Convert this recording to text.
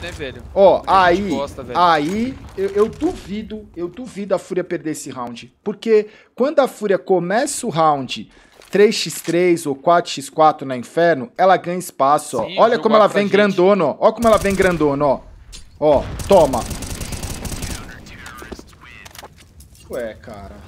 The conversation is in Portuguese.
né, velho? Ó, aí, gosta, velho. aí eu, eu, duvido, eu duvido a Fúria perder esse round. Porque quando a Fúria começa o round 3x3 ou 4x4 na Inferno, ela ganha espaço, ó. Sim, Olha como ela vem gente. grandona, ó. Olha como ela vem grandona, ó. Ó, toma. Ué, cara.